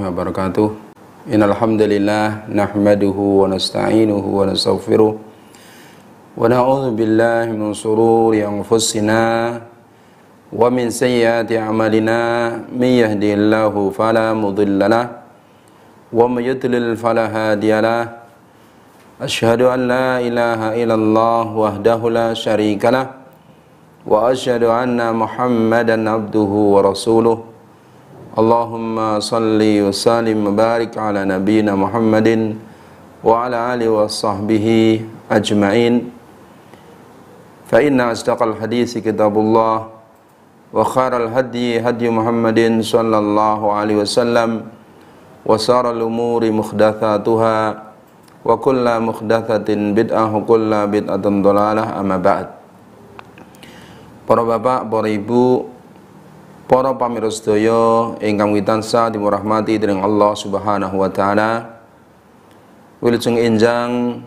warahmatullahi wabarakatuh. Innal hamdalillah nahmaduhu wa nasta'inuhu wa nastaghfiruh. Wa na'udzu billahi min shururi anfusina wa min sayyiati a'malina may yahdihillahu fala mudilla lahu wa may yudlil fala hadiya lahu. أشهد أن لا إله إلا الله وحده لا شريك له وأشهد أن محمدا عبده Allahumma salli wa sallim mubarik Muhammadin wa ali wa sahbihi ajma'in fa astaqal hadisi kitabullah wa kharal hadyi hadyi Muhammadin sallallahu alaihi wasallam wa saral umuri muhdatsatuha wa kulla muhdatsatin bid'ah wa kulla bid'atin dhalalah Para pamirsa doyo ingkang witansa dimurahmati dengan Allah Subhanahu wa taala. Wilujeng injang,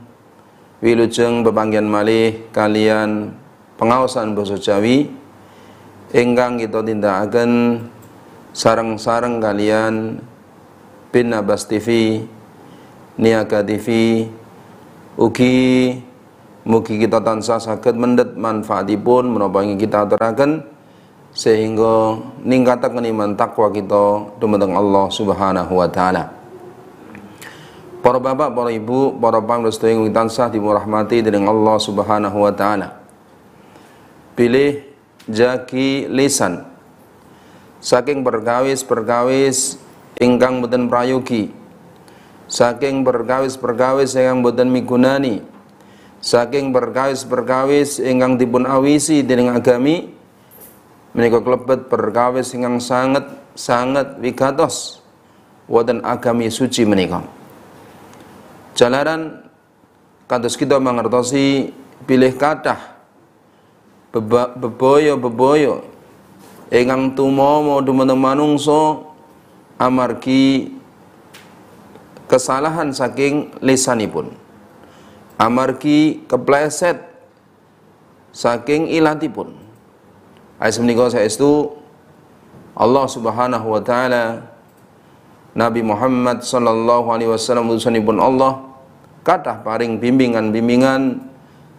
wilujeng bebanggian malih kalian pengawasan basa Jawi ingkang kita tindakan sarang-sarang kalian Bin TV, Niaga TV, ugi mugi kita tansah sakit mendet manfaatipun menapa kita aturaken sehingga ningkatakan iman takwa kita dumateng Allah Subhanahu wa taala. Para bapak, para ibu, para pang sedaya tansah dimurahmati dening Allah Subhanahu wa taala. Pilih jaki lisan saking bergawis bergawis ingkang boten prayogi saking bergawis bergawis ingkang boten migunani saking bergawis bergawis ingkang dipun awisi dening agami menika klebet perkawis ingkang sangat sangat wigatos wonten agami suci menika jalaran kados kita mangertosi pilih kathah beboyo-beboyo ingkang tumomo dumateng manungsa amargi kesalahan saking lisanipun amargi kepleset saking ilatipun Ayat saya saestu Allah Subhanahu wa taala Nabi Muhammad sallallahu alaihi wasallam utusanipun Allah kathah paring bimbingan-bimbingan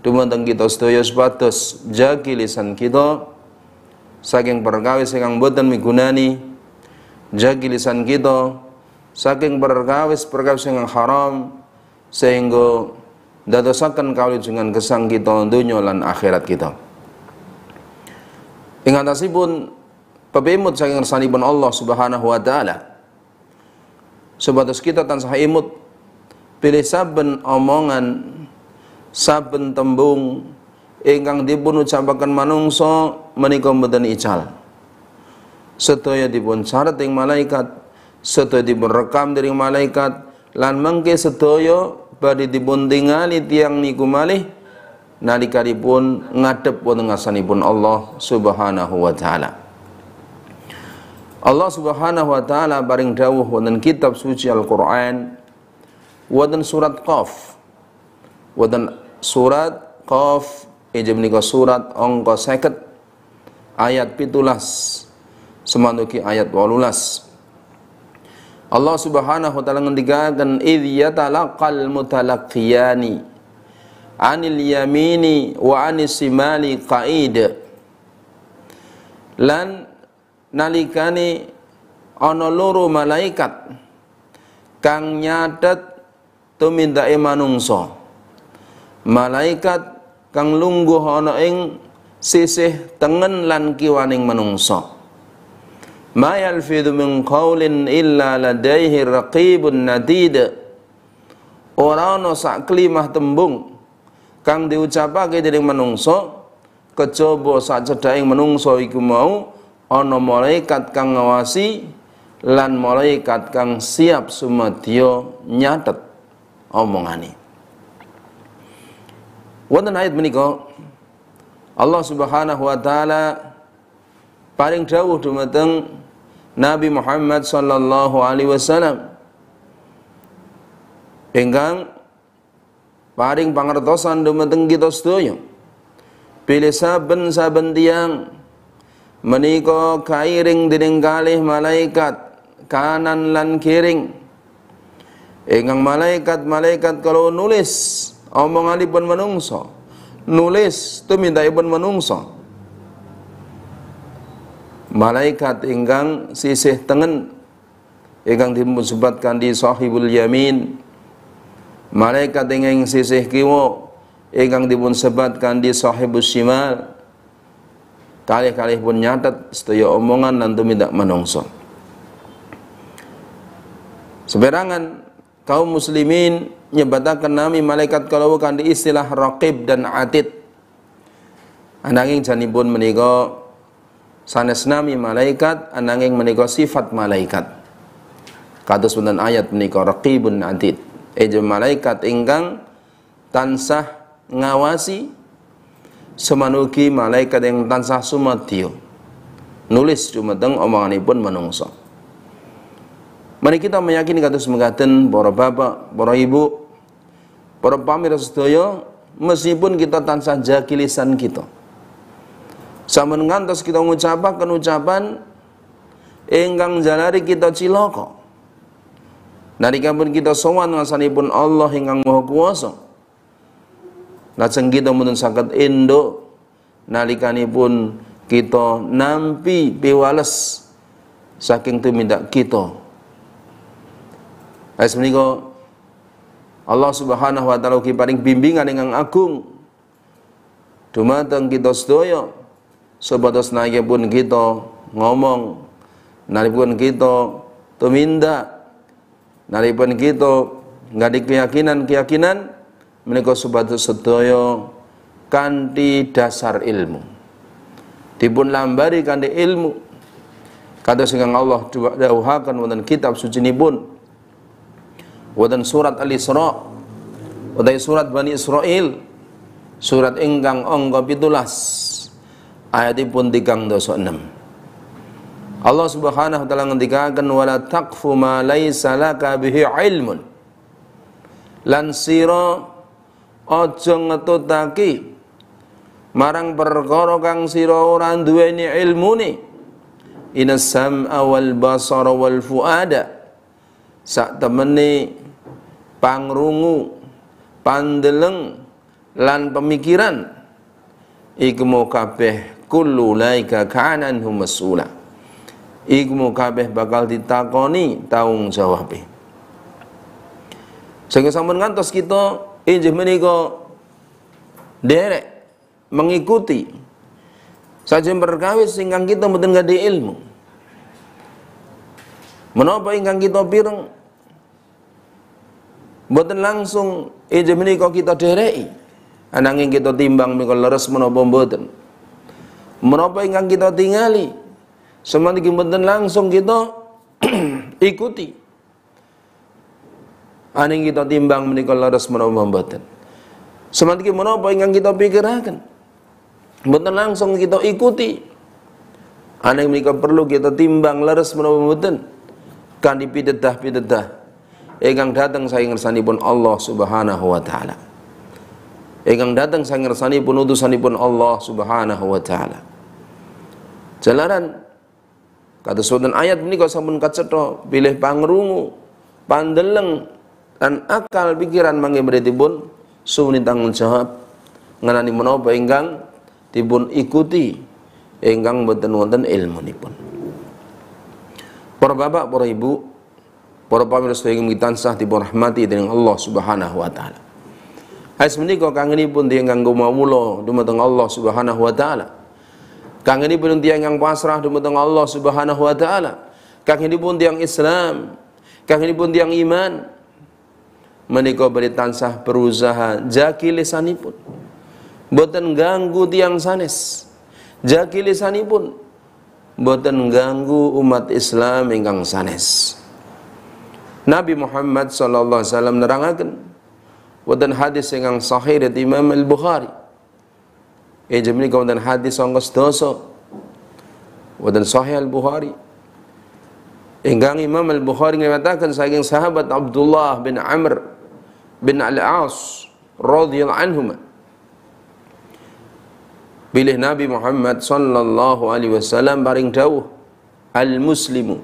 dumateng kita sedaya supados jagi lisan kita saking perkawis ingkang boten migunani jagi lisan kita saking perkawis perkawis ingkang haram sehingga dadosaken dengan kesang kita donya lan akhirat kita. Ingat pun pebimut saking pun Allah Subhanahu wa taala. Sebatas kita tansah imut pilih saben omongan saben tembung ingkang dipun ucapaken manungsa menika mboten ical. Sedaya dipun syarat ing malaikat, sedaya dipun rekam dari malaikat lan mengke sedaya badhe dipun tingali tiyang niku malih pun ngadep wonten pun Allah Subhanahu wa taala. Allah Subhanahu wa taala baring dawuh wonten kitab suci Al-Qur'an wonten surat Qaf. Wonten surat Qaf inggih menika surat angka 50 ayat 17 semanduki ayat walulas. Allah Subhanahu wa taala ngendikaken idh yatalaqal mutalaqqiyani anil yamini wa anis simali qaid lan nalikane ana loro malaikat kang nyatet tumindake manungsa malaikat kang lungguh ana ing sisih tengen lan kiwaning manungsa ma yalfidhu min qawlin illa ladaihi raqibun nadid ora ana sak tembung kang diucapake dening menungso saat sacedhaking menungso iku mau ana malaikat kang ngawasi lan malaikat kang siap sumedya nyatet omongane wonten ayat menika Allah Subhanahu wa taala paring dawuh dumateng Nabi Muhammad sallallahu alaihi wasallam Enggang paring pangertosan dumateng kita sedaya pilih saben-saben tiang meniko kairing dining kalih malaikat kanan lan kiring ingkang malaikat-malaikat kalau nulis omong omonganipun menungso, nulis minta ibun menungso, malaikat ingkang sisih tengen ingkang dimusubatkan di sahibul yamin malaikat ingin sisih kiwa yang dipun sebat di sahibu syimal kali-kali pun nyatet setuju omongan lan tidak menungso. Seberangan kaum muslimin nyebatakan nami malaikat kalau kandi istilah raqib dan atid. jani pun menikah sanes nami malaikat anangin menikah sifat malaikat. kata wonten ayat menikah raqibun atid. Ejo malaikat ingkang tansah ngawasi semanuki malaikat yang tansah sumatio nulis cuma omongan omonganipun menungso. Mari kita meyakini kata semangatin para bapak, para ibu, para pamirsa sedaya meskipun kita tansah jaki lisan kita. dengan ngantos kita mengucapkan ucapan ingkang jalari kita ciloko. Nalika pun kita sowan pun Allah ingkang Maha kuasa. Lajeng kita mboten saged endo pun kita nampi piwales saking tumindak kita. Ais menika Allah Subhanahu wa taala ugi paring bimbingan ingkang agung dumateng kita sedaya supados naiknya pun kita ngomong nalipun kita tumindak nalipun kita gitu, nggak di keyakinan-keyakinan menika subatus kanti kanti dasar ilmu dipun lambari kanti ilmu kata singgang Allah dawuhaken wonten kitab suci pun wonten surat Al-Isra wonten surat Bani Israil surat ingkang pun tigang dosa enam. Allah Subhanahu wa taala ngendikakan wala taqfu ma laisa laka bihi ilmun. Lan sira aja ngetutaki marang perkara kang sira ora duweni ilmune. Inas sam'a wal basara wal fuada. Sak temene pangrungu, pandeleng lan pemikiran iku kabeh kullu laika kanan mas'ula iku kabeh bakal ditakoni taung jawabe sehingga sampean ngantos kita injih menika derek mengikuti saja berkawis ingkang kita mboten di ilmu menapa ingkang kita pireng mboten langsung injih menika kita dereki ananging kita timbang menika leres menapa mboten menapa ingkang kita tingali Semakin benten langsung kita ikuti. Aning kita timbang menikah laras menawa mboten. Semakin menapa ingkang kita pikirakan. Benten langsung kita ikuti. Aning menikah perlu kita timbang laras menawa mboten. Kan dipidedah-pidedah. Ingkang datang saya pun Allah Subhanahu wa taala. Ingkang datang saya ngersanipun utusanipun Allah Subhanahu wa taala. Jalanan Kata sultan ayat ini kau sampun kaceto, pilih pangrungu, pandeleng, dan akal pikiran mangi berarti pun suni tanggung jawab ngenani menapa enggang dipun ikuti enggang beten wonten ilmunipun. Para bapak, para ibu, para pamirsa ingkang kitansah dipun rahmati dengan Allah Subhanahu wa taala. Hai semenika kang ini pun ingkang gumawula dumateng Allah Subhanahu wa taala. Kang ini pun tiang yang pasrah di tengah Allah Subhanahu wa taala. Kang ini pun tiang Islam. Kang ini pun tiang iman. Menika beri tansah berusaha jaki lisanipun. Boten ganggu tiang sanes. Jaki lisanipun boten ganggu umat Islam ingkang sanes. Nabi Muhammad sallallahu alaihi wasallam nerangakan. wonten hadis ingkang sahih dari Imam Al-Bukhari e jemnika dan hadis ongo sedoso wonten sahih al-Bukhari Enggang Imam Al-Bukhari mengatakan saking sahabat Abdullah bin Amr bin Al-As radhiyallahu anhuma Pilih Nabi Muhammad sallallahu alaihi wasallam baring dawuh al-muslimu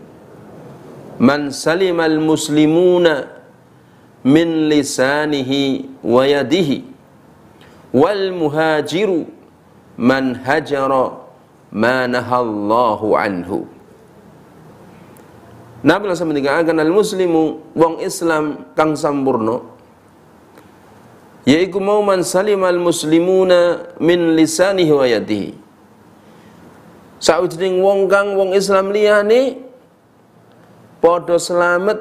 man salima al-muslimuna min lisanihi wa yadihi wal muhajiru man hajara ma nahallahu anhu Nabi Allah mengatakan, al-muslimu wong Islam kang sampurna yaiku mau man salimal muslimuna min lisanihi wa yadihi saujining wong kang wong Islam liyane padha selamat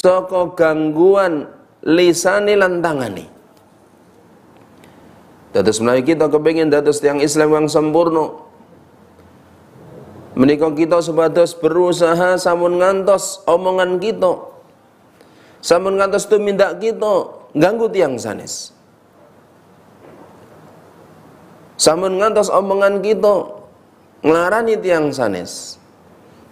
saka gangguan lisane lan tangane Dados menawi kita kepingin dados tiang Islam yang sempurna. Menikah kita sebatas berusaha samun ngantos omongan kita. Samun ngantos itu minta kita ganggu tiang sanes. Samun ngantos omongan kita ngelarani tiang sanes.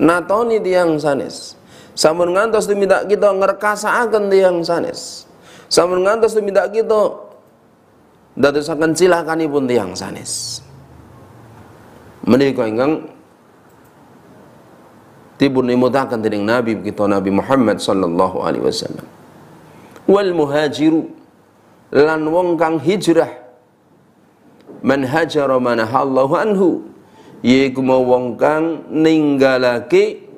Natoni tiang sanes. Samun ngantos minta kita akan tiang sanes. Samun ngantos minta kita Kan ibu cilakanipun tiyang sanes menika tibu dipun mutakan dening Nabi kita Nabi Muhammad sallallahu alaihi wasallam wal muhajiru lan wong kang hijrah man hajara man Allah anhu yaiku mau wong kang ninggalake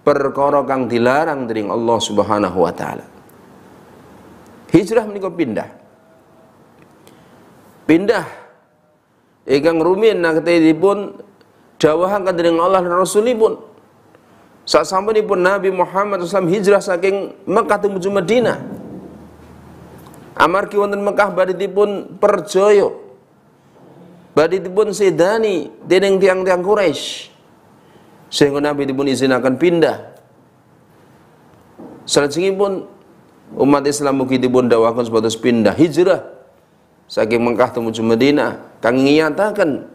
perkara kang dilarang dening Allah Subhanahu wa taala hijrah menika pindah pindah ingkang rumin naktaipun kata kadering Allah dan Rasul pun saat sampai pun Nabi Muhammad SAW hijrah saking Mekah menuju Madinah Amarki wonten Mekah baditi pun perjoyo pun sedani dening tiang-tiang Quraisy sehingga Nabi pun izin akan pindah Selanjutnya pun umat Islam itu pun dawakan sebatas pindah hijrah saking Mekah tumuju Madinah kang nyatakan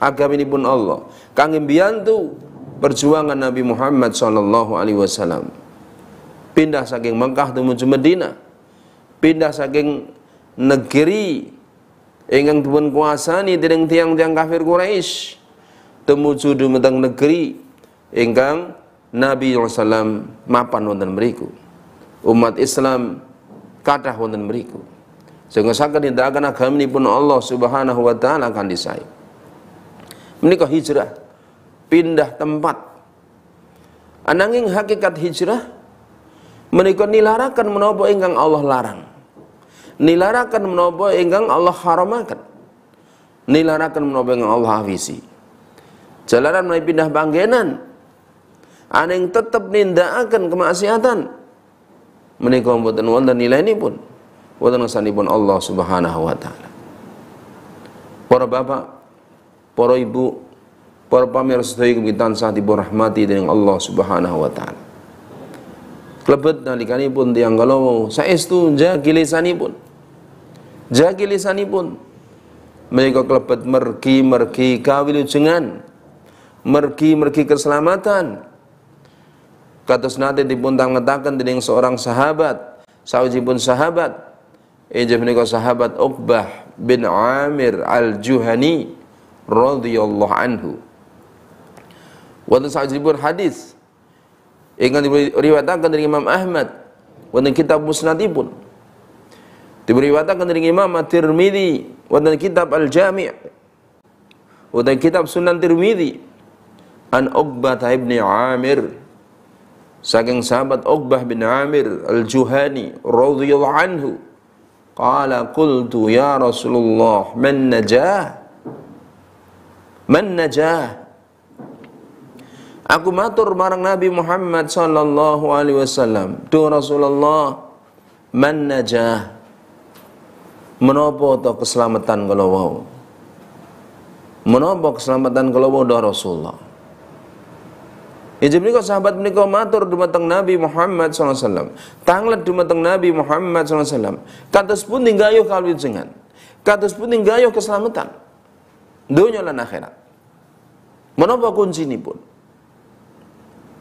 agam ini pun Allah kang biyantu perjuangan Nabi Muhammad sallallahu alaihi wasallam pindah saking Mekah tumuju Madinah pindah saking negeri ingkang dipun kuasani dening tiang-tiang kafir Quraisy tumuju dumateng negeri ingkang Nabi sallallahu mapan wonten mriku umat Islam kathah wonten mriku sehingga sakit tidak akan agama ini pun Allah subhanahu wa ta'ala akan disayang. Menikah hijrah. Pindah tempat. Ananging hakikat hijrah. Menikah nilarakan menopo ingkang Allah larang. Nilarakan menopo ingkang Allah haramakan. Nilarakan menopo ingkang Allah hafisi. Jalanan mulai pindah panggenan. yang tetap nindakan kemaksiatan. Menikah mboten wonten nilai ini pun wonten sanibun Allah Subhanahu wa taala. Para bapak, para ibu, para pamirsa sedaya kita tansah dipun rahmati dening Allah Subhanahu wa taala. Klebet nalikanipun tiyang kalawu saestu jagi lisanipun. Jagi lisanipun. Mereka klebet mergi-mergi kawilujengan. Mergi-mergi keselamatan. Kados nate dipun tangnetaken dening seorang sahabat, saujipun sahabat Ijab eh, menika sahabat Uqbah bin Amir Al-Juhani radhiyallahu anhu. Wonten sajibun hadis ingkang diriwayatkan dari Imam Ahmad wonten kitab Musnadipun. Diriwayatkan dari Imam At-Tirmizi wonten kitab Al-Jami' wonten kitab Sunan Tirmizi an Uqbah bin Amir saking sahabat Uqbah bin Amir Al-Juhani radhiyallahu anhu Qala qultu ya Rasulullah man najah? Man najah? Aku matur marang Nabi Muhammad sallallahu alaihi wasallam, Tu Rasulullah, man najah?" Menopo to keselamatan kalau wau? Menopo keselamatan kalau wau Rasulullah? Ya jadi menikah sahabat menikah matur dumateng Nabi Muhammad SAW Tanglet dumateng Nabi Muhammad SAW Katus pun tinggayuh kalwijengan Katus pun tinggayuh keselamatan Dunia lan akhirat Menapa kunci ini pun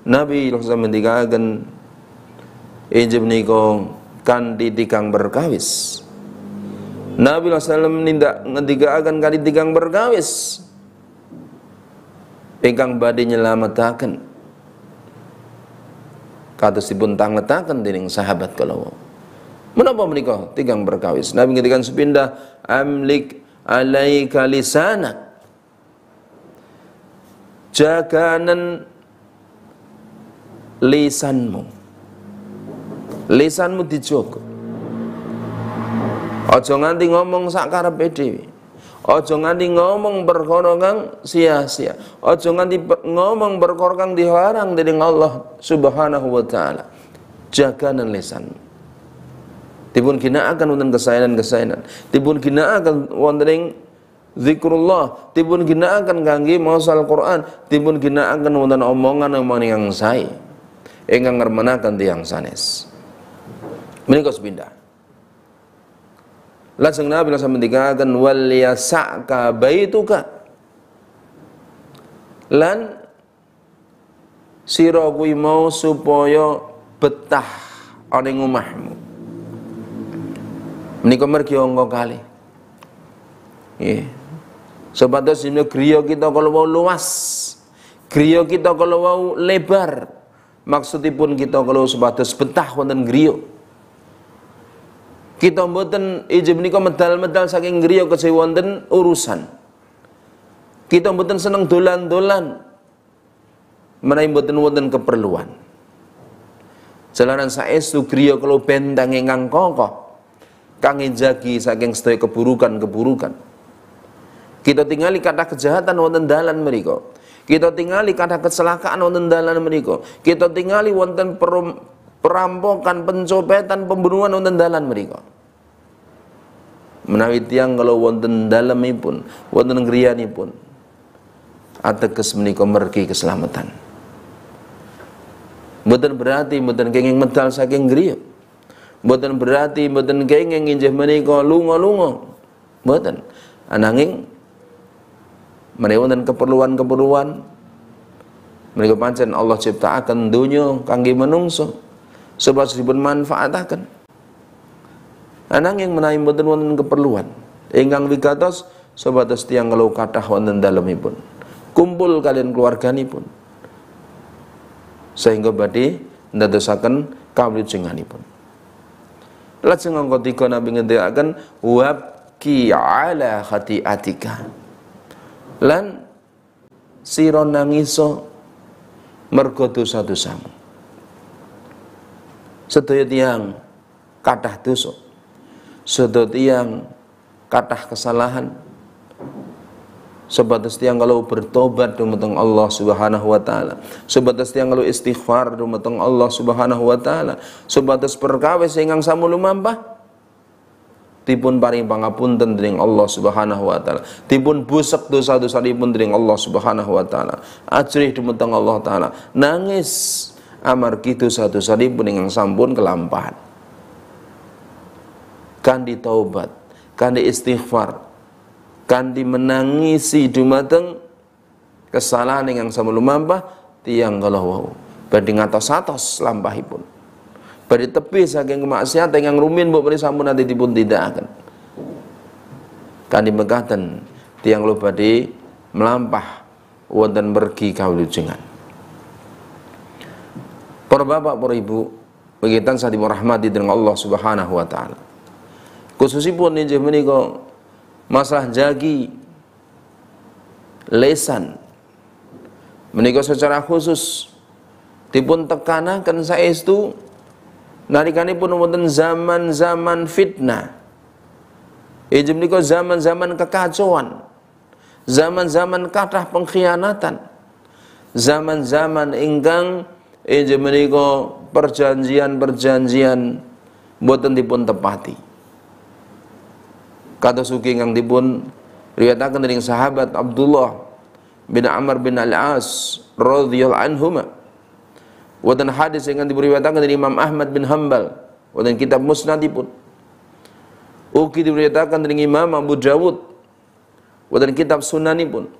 Nabi SAW mendikakan Ijib eh, niko kanti tikang berkawis Nabi SAW menindak ngedikakan kanti tikang berkawis Ingkang badi nyelamatakan kados dipuntang letakkan dening sahabat kalau menapa menikah tigang berkawis Nabi ngendikan sepindah amlik alaika lisanak jaganan lisanmu lisanmu dijogo ojo nganti ngomong sak karepe Ojo nganti ngomong perkara sia-sia. Ojo nganti ngomong perkara diharang dilarang Allah Subhanahu wa taala. Jaganan lisan. Dipun akan wonten kesaenan-kesaenan. Dipun akan wonten zikrullah, dipun kina kangge maca Al-Qur'an, dipun akan wonten omongan-omongan yang sae. Enggak ngermenaken tiyang sanes. Menika sepindah. Lajeng Nabi langsung mendikatakan wal yasa'ka baituka. Lan sira kuwi mau supaya betah ana ing omahmu. Menika mergi angka kali. Nggih. Sepados griya kita kalau mau luas, griya kita kalau mau lebar. Maksudipun kita kalau sebatas betah wonten griya kita mboten ijib niko medal-medal saking griya kejaya wonten urusan kita mboten seneng dolan-dolan menawi mboten wonten keperluan jalanan saestu griya kalau bentang ingkang kokoh kangen jagi saking sedaya keburukan-keburukan kita tingali kata kejahatan wonten dalan mereka kita tingali kata kecelakaan wonten dalan mereka kita tingali wonten perampokan, pencopetan, pembunuhan wonten dalan mereka. Menawi tiang kalau wonten pun, wonten pun ateges menika mergi keselamatan. bukan berarti bukan kenging medal saking griya. bukan berarti bukan kenging injih menika lungo lungo. bukan Ananging mereka wonten keperluan-keperluan mereka pancen Allah ciptakan dunia kangi menungso sebab manfaatakan anang nah, yang menaim betul wonten keperluan ingkang wigatos sobatos yang kalau kata dalam ibun, kumpul kalian pun sehingga badi ndadosaken kawlujenganipun lajeng angka tiko nabi ngendikaken wabki ala atika, lan sira nangiso mergo satu dosamu sedaya tiang kathah dosa sedaya tiang kathah kesalahan sebatas tiang kalau bertobat dumateng Allah Subhanahu wa taala sebatas tiang kalau istighfar dumateng Allah Subhanahu wa taala sebatas perkawis ingkang samu mampah dipun paring pangapunten dening Allah Subhanahu wa taala dipun busek dosa-dosa dipun dening Allah Subhanahu wa taala ajrih dumateng Allah taala nangis amar kitu satu pun dengan sampun kelampahan kandi taubat kandi istighfar kandi menangisi dumateng kesalahan dengan sampun lumampah tiang kalau wau badi ngatos atas lampahipun badi tepi saking kemaksiatan yang rumin mbok beri sampun nanti dipun kan, kandi mekaten tiang lupa di melampah wonten pergi kau lujungan Para bapak, para ibu, begitu tansah dimurahmati dengan Allah Subhanahu wa taala. Khususipun ini menika masalah jagi lesan menika secara khusus dipun itu saestu pun wonten zaman-zaman fitnah. Inggih niko zaman-zaman kekacauan, zaman-zaman kathah pengkhianatan, zaman-zaman -zaman injih eh, menika perjanjian-perjanjian boten dipun tepati. Kata suki yang dipun riwayataken dari sahabat Abdullah bin Amr bin Al-As radhiyallahu anhuma. Wonten hadis yang ingkang dipun dari Imam Ahmad bin Hambal wonten kitab pun. Uki diberitakan dari Imam Abu Dawud wonten kitab pun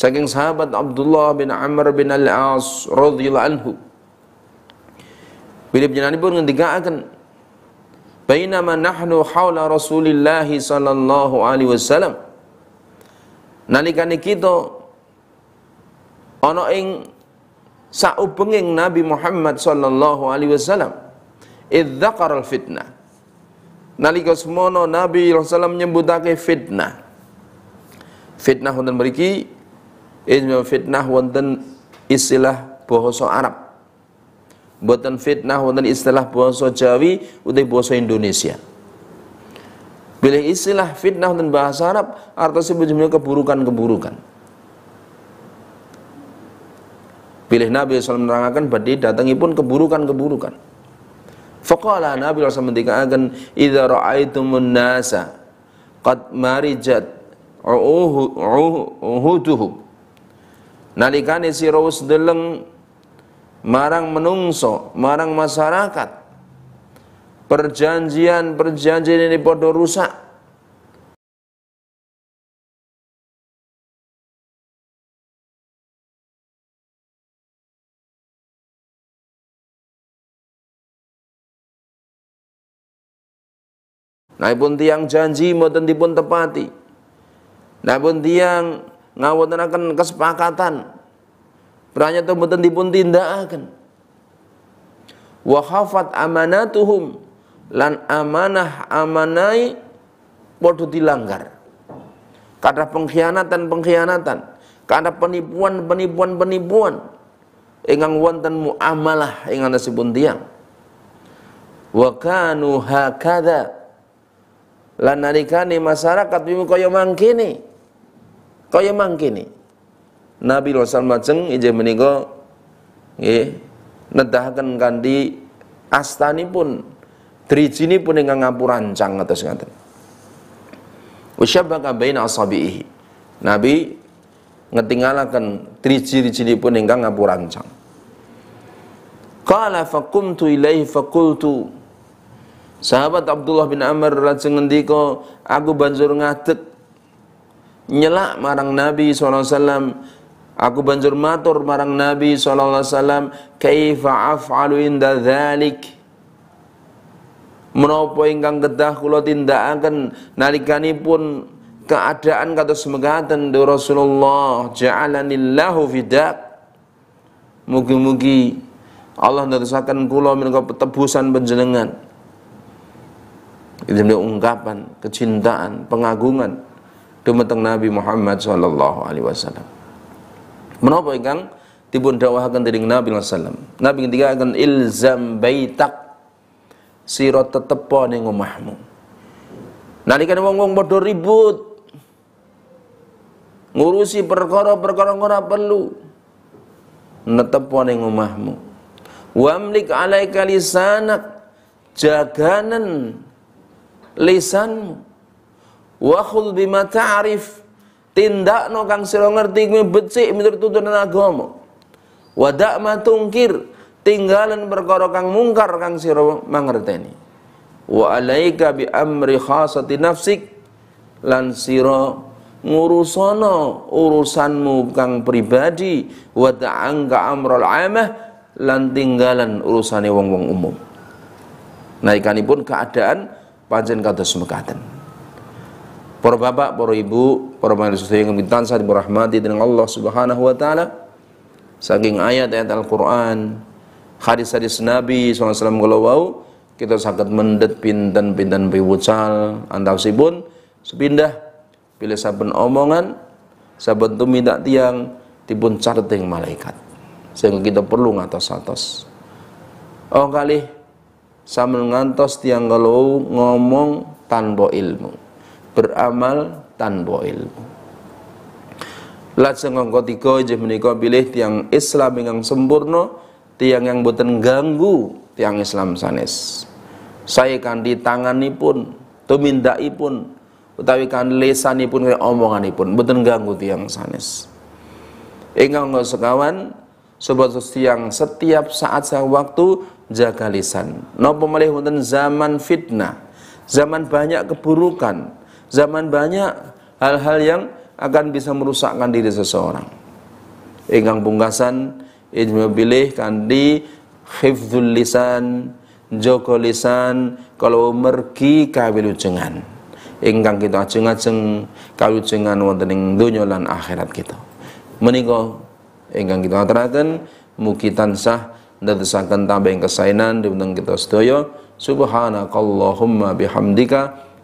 saking sahabat Abdullah bin Amr bin Al-As radhiyallahu anhu Bila berjalan pun ngendikakan Bainama nahnu haula Rasulillah sallallahu alaihi wasallam Nalika kita ana ing saubenging Nabi Muhammad sallallahu alaihi wasallam idzakar al fitnah nalika semono Nabi sallallahu menyebutake fitnah fitnah wonten mriki Ismul fitnah wonten istilah bahasa Arab. buatan fitnah wonten istilah bahasa Jawi utawi bahasa Indonesia. Pilih istilah fitnah dan bahasa Arab artinya jenenge keburukan-keburukan. Pilih Nabi SAW menerangkan badai datangi pun keburukan-keburukan. Faqala Nabi SAW akan Iza ra'aitumun nasa Qad marijat Uhuduhum nalikane sira wis deleng marang menungso, marang masyarakat. Perjanjian-perjanjian ini podo rusak, Nah pun tiang janji mau tentu pun tepati. Nah pun tiang ngawontenaken kesepakatan pranyata mboten dipun tindakaken wa khafat amanatuhum lan amanah amanai padha dilanggar karena pengkhianatan-pengkhianatan karena penipuan-penipuan-penipuan ingang wonten muamalah ingang nasibun tiang wa kanu hakadha lan nalikane masyarakat kaya mangkini Kau yang Kaya mangkini. Nabi Rasul Maceng ije menika nggih nedahaken kanthi astanipun pun ingkang ngapurancang atas ngaten. Wasyabaka baina asabihi. Nabi ngetingalaken driji pun ingkang ngapurancang. Qala faqumtu ilaihi faqultu Sahabat Abdullah bin Amr lajeng ngendika, aku banjur ngadeg nyelak marang Nabi SAW aku banjur matur marang Nabi SAW kaifa af'alu inda dhalik menopo ingkang kedah kula tindakaken nalikanipun keadaan kata semegatan do Rasulullah ja'alanillahu fidak mugi-mugi Allah nerusakan kula minangka petebusan panjenengan itu ungkapan kecintaan pengagungan dumateng Nabi Muhammad sallallahu alaihi wasallam. Menapa ingkang dipun dawuhaken dening Nabi wasallam? Nabi ketika akan ilzam baitak sirot tetepo ning omahmu. Nalika wong-wong padha ribut ngurusi perkara-perkara ora perlu netepo ning omahmu. Wamlik alaika lisanak jaganan lisanmu Wahul bima ta'arif tindak no kang sira ngerti kuwi becik miturut tuntunan agama wadak matungkir tinggalan perkara kang mungkar kang sira mangerteni wa alaika bi amri khasati nafsik lan sira ngurusono urusanmu kang pribadi wa ta'angka amrul amah lan tinggalan urusane wong-wong umum naikanipun keadaan pancen kados mekaten para bapak, para ibu, para mahasiswa yang kebintangan saya berahmati dengan Allah Subhanahu wa taala. Saking ayat-ayat Al-Qur'an, hadis-hadis Nabi SAW kalau wau kita sangat mendet pinten-pinten piwucal pun sepindah pilih saben omongan saben minta tiang dipun carting malaikat sehingga kita perlu ngatos-atos oh kali sambil ngantos tiang kalau ngomong tanpa ilmu beramal tanpa ilmu Lajeng angka tiga inggih menika pilih tiang Islam ingkang sempurna, tiang yang boten ganggu tiang Islam sanes. Saya kanthi tanganipun, tumindakipun, utawi kanthi lesanipun kaya omonganipun boten ganggu tiang sanes. Ingkang angka sekawan sobat tiang setiap saat saya waktu jaga lisan. No malih wonten zaman fitnah, zaman banyak keburukan, Zaman banyak hal-hal yang akan bisa merusakkan diri seseorang. Ingkang pungkasan ilmu bilih kandi khifzul lisan joko lisan kalau mergi kawilujengan ingkang kita ajeng-ajeng kawilujengan wonten ing donya lan akhirat kita menika ingkang kita aturaken mugi tansah ndadosaken tambah kesaenan dhumateng kita sedaya subhanakallahumma bihamdika